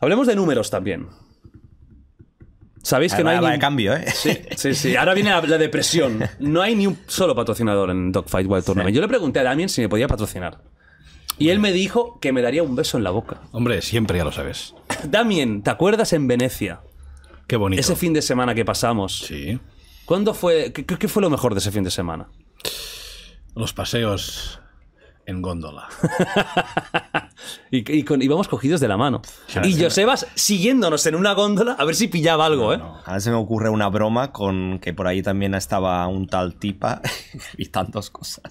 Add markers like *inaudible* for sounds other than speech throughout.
Hablemos de números también. Sabéis que no hay. cambio, ¿eh? Sí, sí, sí. Ahora viene la, depresión. No hay ni un solo patrocinador en Dogfight Wild Tournament. Yo le pregunté a Damien si me podía patrocinar. Y él me dijo que me daría un beso en la boca. Hombre, siempre ya lo sabes. *laughs* Damien, ¿te acuerdas en Venecia? Qué bonito. Ese fin de semana que pasamos. Sí. ¿Cuándo fue? ¿Qué, qué fue lo mejor de ese fin de semana? Los paseos en góndola. *laughs* Y, y íbamos cogidos de la mano. y Josebas siguiéndonos en una góndola a ver si pillaba algo, ¿eh? No, ver se me ocurre una broma con que por ahí también estaba un tal tipa *laughs* y tantas cosas.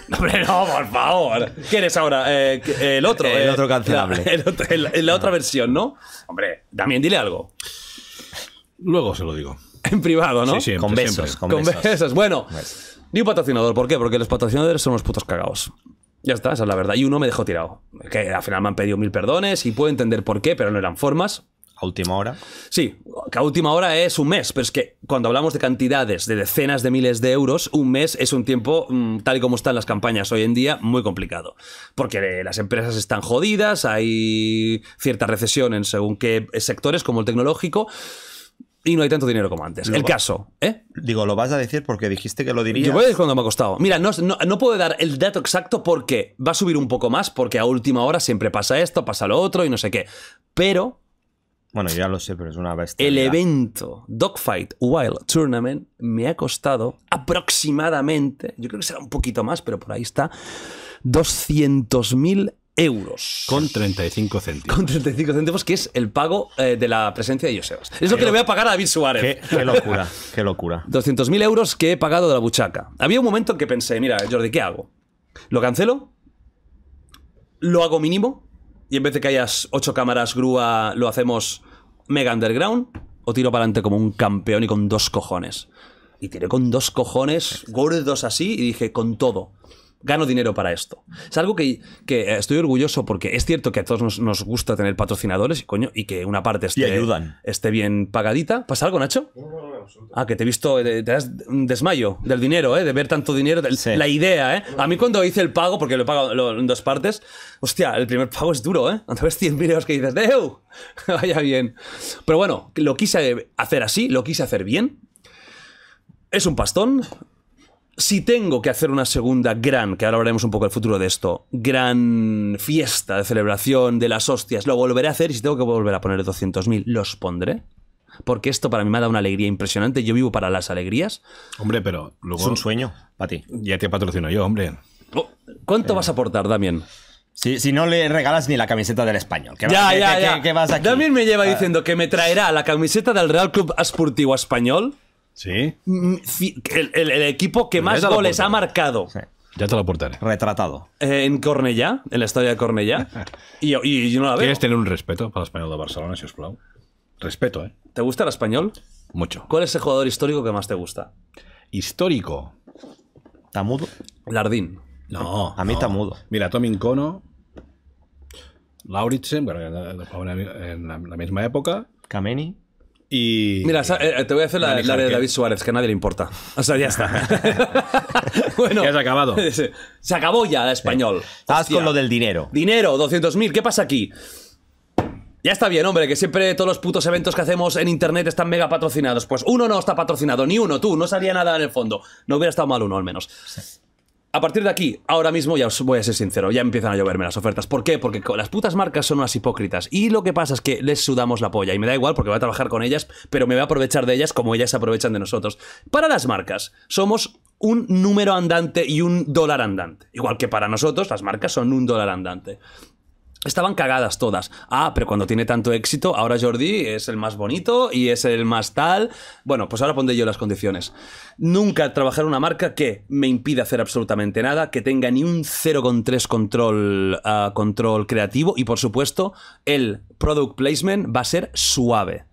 *laughs* no, por favor. ¿Quién es ahora? Eh, eh, el otro. El, eh, otro cancelable. La, *laughs* la otra ah. versión, ¿no? Hombre, también dile algo. Luego se lo digo. En privado, ¿no? con, besos, con, besos. Bueno, ni un patrocinador. ¿Por qué? Porque los patrocinadores son unos putos cagados. Ya está, esa es la verdad. Y uno me dejó tirado. Que al final me han pedido mil perdones y puedo entender por qué, pero no eran formas. ¿A última hora? Sí, a última hora es un mes, pero es que cuando hablamos de cantidades de decenas de miles de euros, un mes es un tiempo, mm, tal y como están las campañas hoy en día, muy complicado. Porque las empresas están jodidas, hay cierta recesión en según qué sectores, como el tecnológico y no hay tanto dinero como antes. el caso, ¿eh? Digo, lo vas a decir porque dijiste que lo dirías. Yo voy a decir cuando me ha costado. Mira, no, no, no, puedo dar el dato exacto porque va a subir un poco más, porque a última hora siempre pasa esto, pasa lo otro y no sé qué. Pero. Bueno, ya lo sé, pero es una bestia. El evento Dogfight Wild Tournament me ha costado aproximadamente, yo creo que será un poquito más, pero por ahí está, 200.000 euros. Con 35 céntimos. Con 35 céntimos, que es el pago eh, de la presencia de Josebas. Es lo que le voy a pagar a David Suárez. Qué, locura, qué locura. 200.000 *laughs* euros que he pagado de la buchaca. Había un momento en que pensé, mira, Jordi, ¿qué hago? ¿Lo cancelo? ¿Lo hago mínimo? Y en vez de que hayas ocho cámaras grúa, lo hacemos mega underground. ¿O tiro para adelante como un campeón y con dos cojones? Y tiré con dos cojones gordos así y dije, con todo gano dinero para esto. Es algo que, estoy orgulloso porque es cierto que a todos nos, gusta tener patrocinadores y y que una parte esté, esté bien pagadita. ¿Pasa algo, Nacho? No, no, no, ah, que te he visto, eh, te das un desmayo del dinero, eh, de ver tanto dinero, la idea. ¿eh? A mí cuando hice el pago, porque lo he pagado en dos partes, hostia, el primer pago es duro, ¿eh? Cuando ves 100 vídeos que dices, ¡Deu! *laughs* Vaya bien. Pero bueno, lo quise hacer así, lo quise hacer bien. Es un pastón, si tengo que hacer una segunda gran, que ahora hablaremos un poco el futuro de esto, gran fiesta de celebración de las hostias, lo volveré a hacer y si tengo que volver a poner 200.000, los pondré. Porque esto para mí me ha dado una alegría impresionante. Yo vivo para las alegrías. Hombre, pero luego. Es un sueño para ti. Ya te patrocino yo, hombre. Oh, ¿Cuánto vas a aportar, Damien? Si, no le regalas ni la camiseta del español. ya, ya, ya. Damien me lleva ah. diciendo que me traerá la camiseta del Real Club Asportivo Español Sí. Mm, el, equipo que más goles ha marcado. Ya te lo aportaré. Retratado. En Cornellá, en la historia de Cornellá. y, *laughs* yo, no la veo. Quieres tener un respeto para el español de Barcelona, si os plau. Respeto, ¿eh? ¿Te gusta el español? Mucho. ¿Cuál es el jugador histórico que más te gusta? Histórico. ¿Tamudo? Lardín. No. A mí Tamudo. Mira, Tomin Cono. Lauritsen, bueno, en la misma época. Kameni. Y... Mira, eh, te voy a hacer la, de David Suárez, que a nadie le importa. O sea, ya está. *laughs* bueno, ya se acabado. *laughs* Se acabó ya español. Estás con lo del dinero. Dinero, 200.000, ¿qué pasa aquí? Ya está bien, hombre, que siempre todos los putos eventos que hacemos en internet están mega patrocinados. Pues uno no está patrocinado, ni uno, tú, no salía nada en el fondo. No hubiera estado mal uno, al menos. A partir de aquí, ahora mismo ya os voy a ser sincero, ya empiezan a lloverme las ofertas. ¿Por qué? Porque las putas marcas son unas hipócritas. Y lo que pasa es que les sudamos la polla. Y me da igual porque voy a trabajar con ellas, pero me voy a aprovechar de ellas como ellas se aprovechan de nosotros. Para las marcas, somos un número andante y un dólar andante. Igual que para nosotros, las marcas son un dólar andante. Estaban cagadas todas. Ah, pero cuando tiene tanto éxito, ahora Jordi es el más bonito y es el más tal. Bueno, pues ahora pondré yo las condiciones. Nunca trabajar una marca que me impida hacer absolutamente nada, que tenga ni un 0,3 control, ah, control creativo y por supuesto el product placement va a ser suave.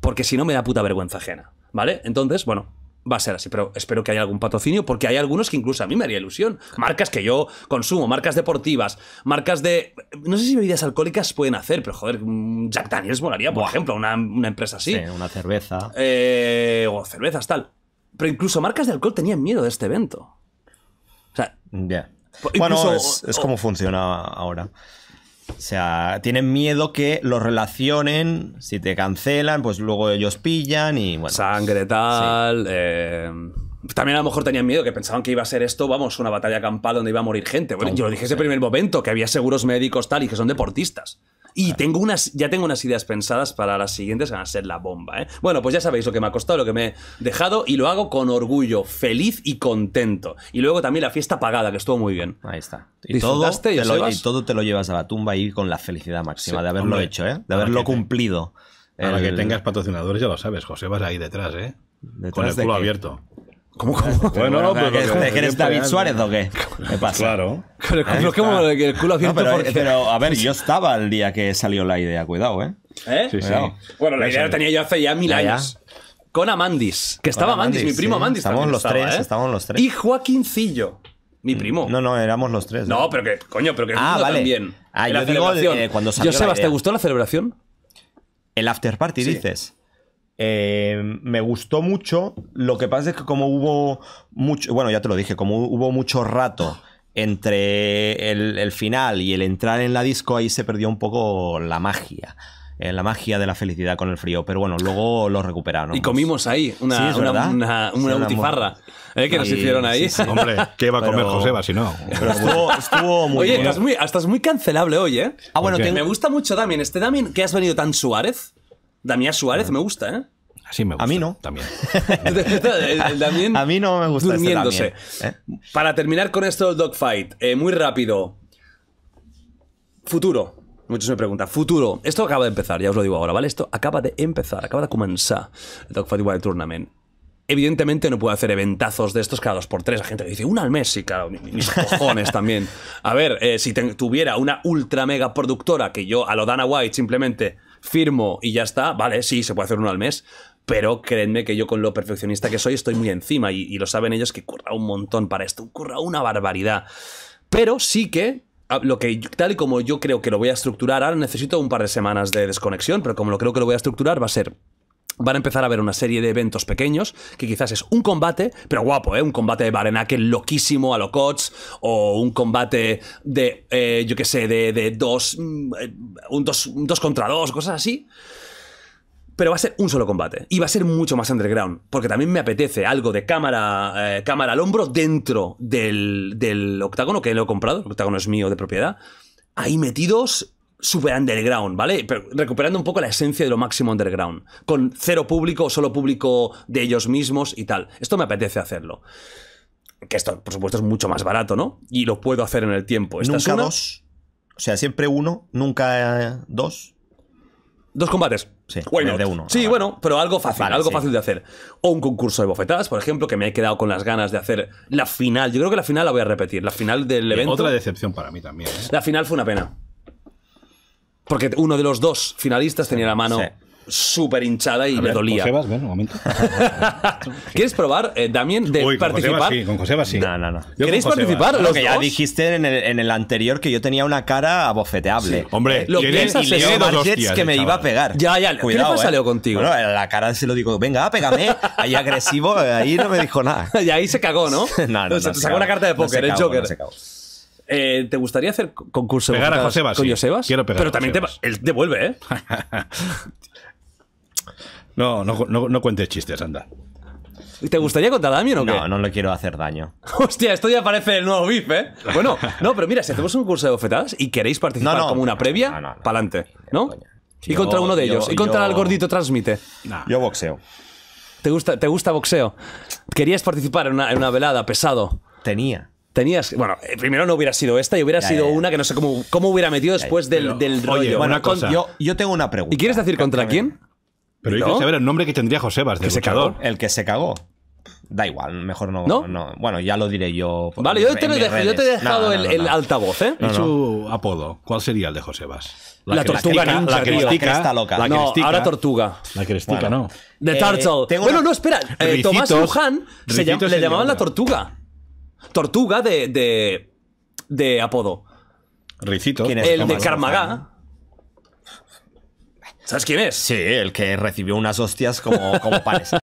Porque si no me da puta vergüenza ajena. ¿Vale? Entonces, bueno, va a ser así, pero espero que haya algún patrocinio porque hay algunos que incluso a mí me haría ilusión. Marcas que yo consumo, marcas deportivas, marcas de... No sé si bebidas alcohólicas pueden hacer, pero joder, mm, Jack Daniels volaría por ejemplo, una, una, empresa así. una cerveza. Eh, o cervezas, tal. Pero incluso marcas de alcohol tenían miedo de este evento. O sea... bueno, es, es como funciona ahora. O sea, tienen miedo que los relacionen, si te cancelan, pues luego ellos pillan y bueno. Sangre tal. Eh, también a lo mejor tenían miedo, que pensaban que iba a ser esto, vamos, una batalla campal donde iba a morir gente. Bueno, yo lo dije ese primer momento, que había seguros médicos tal y que son deportistas. Y tengo unas, ya tengo unas ideas pensadas para las siguientes que van a ser la bomba. ¿eh? Bueno, pues ya sabéis lo que me ha costado, lo que me he dejado y lo hago con orgullo, feliz y contento. Y luego también la fiesta pagada, que estuvo muy bien. Ahí está. Y, todo te, lo, todo te lo llevas a la tumba y con la felicidad máxima de haberlo hecho, ¿eh? de haberlo cumplido. Para que tengas patrocinadores, ya lo sabes, José, vas ahí detrás, ¿eh? con el culo abierto. ¿Cómo, cómo? Bueno, no, ¿Es, que eres David Suárez o qué? ¿Qué pasa? Claro. Con el culo, como el culo pero, a ver, *laughs* yo estaba el día que salió la idea, cuidado, ¿eh? ¿Eh? Sí, sí. Bueno, la idea la tenía yo hace ya mil años. Con Amandis, que estaba Amandis, mi primo Amandis. Estábamos los tres, ¿eh? estábamos los tres. Y Joaquincillo. Mi mm, primo. No, no, éramos los tres. ¿eh? No, pero que, coño, pero que ah, vale. Ah, yo digo eh, cuando salió. Yo, Sebas, ¿te gustó la celebración? El after party, dices. Eh, me gustó mucho. Lo que pasa es que como hubo mucho, bueno, ya te lo dije, como hubo mucho rato entre el, final y el entrar en la disco, ahí se perdió un poco la magia eh, la magia de la felicidad con el frío. Pero bueno, luego lo recuperaron. Y comimos ahí una, ¿eh? que nos hicieron ahí. Hombre, ¿qué va a comer Joseba si no? Pero estuvo, muy Oye, estás muy, muy cancelable hoy, ¿eh? Ah, bueno, me gusta mucho Damien. Este Damien que has venido tan Suárez. Damián Suárez me gusta, ¿eh? Así me gusta. A mí no. También. *laughs* a mí no me gusta. Durmiéndose. ¿eh? Para terminar con esto del dogfight, eh, muy rápido. Futuro. Muchos me preguntan, futuro. Esto acaba de empezar, ya os lo digo ahora, ¿vale? Esto acaba de empezar, acaba de comenzar el Dogfight Wild Tournament. Evidentemente no puedo hacer eventazos de estos cada dos por tres. La gente dice, una al mes, sí, mis *laughs* cojones también. A ver, eh, si tuviera una ultra mega productora que yo a lo Dana White simplemente firmo y ya está, vale, sí, se puede hacer uno al mes, pero créenme que yo con lo perfeccionista que soy estoy muy encima y, lo saben ellos que curra un montón para esto, curra una barbaridad. Pero sí que lo que tal y como yo creo que lo voy a estructurar, ahora necesito un par de semanas de desconexión, pero como lo creo que lo voy a estructurar va a ser van a empezar a ver una serie de eventos pequeños, que quizás es un combate, pero guapo, ¿eh? Un combate de Barenake loquísimo a lo o un combate de, eh, yo qué sé, de, de mm, eh, dos, un dos, contra dos, cosas así. Pero va a ser un solo combate. Y va a ser mucho más underground. Porque también me apetece algo de cámara, eh, cámara al hombro dentro del, del octágono, que lo he comprado. El octágono es mío de propiedad. Ahí metidos super underground, ¿vale? Pero recuperando un poco la esencia de lo máximo underground, con cero público solo público de ellos mismos y tal. Esto me apetece hacerlo. Que esto, por supuesto, es mucho más barato, ¿no? Y lo puedo hacer en el tiempo. nunca dos. O sea, siempre uno, nunca eh, dos. Dos combates. Sí, uno. Sí, bueno, pero algo fácil, algo fácil de hacer. O un concurso de bofetadas, por ejemplo, que me he quedado con las ganas de hacer la final. Yo creo que la final la voy a repetir, la final del evento. Otra decepción para mí también. ¿eh? La final fue una pena. Porque uno de los dos finalistas tenía la mano súper hinchada y le dolía. un momento. *laughs* ¿Quieres probar, eh, Damien, de participar? con Joseba sí. No, no, no. ¿Queréis participar? Lo que ya dijiste en el, anterior que yo tenía una cara abofeteable. Hombre, eh, lo que piensas que me iba a pegar. Ya, ya, ¿qué le pasa, eh. contigo? la cara se lo digo, venga, pégame. *laughs* Ahí agresivo, ahí no me dijo nada. *laughs* y ahí se cagó, ¿no? no, o te sacó una carta de póker, el Joker. Eh, ¿Te gustaría hacer concurso de a con Josebas? Quiero pegar Pero también te, él ¿eh? *laughs* no, no, cuentes chistes, anda. ¿Te gustaría contar daño o qué? No, no le quiero hacer daño. *laughs* Hostia, esto ya parece el nuevo VIP, ¿eh? Bueno, no, pero mira, si hacemos un curso de bofetadas y queréis participar como una previa, para pa'lante, ¿no? y contra uno de ellos, y contra el gordito transmite. Yo boxeo. ¿Te gusta, ¿Te gusta boxeo? ¿Querías participar en una, en una velada pesado? Tenía tenías. Bueno, eh, primero no hubiera sido esta y hubiera sido una que no sé cómo, cómo hubiera metido después del, del rollo. Oye, bueno, Yo, yo, tengo una pregunta. ¿Y quieres decir contra quién? Pero hay yo saber el nombre que tendría Josebas, de secador el que se cagó. Da igual, mejor no. ¿No? no bueno, ya lo diré yo. Vale, yo, te he dejado el, el, altavoz, ¿eh? ¿Y su apodo? ¿Cuál sería el de Josebas? La, la tortuga la cristica, la loca. La no, cristica, ahora tortuga. La crestica, no. The eh, Turtle. bueno, no, espera. Eh, Tomás Luján se le llamaban la tortuga. Tortuga de, de, apodo. Ricito. El de Carmagá. ¿Sabes quién es? Sí, el que recibió unas hostias como, como *laughs*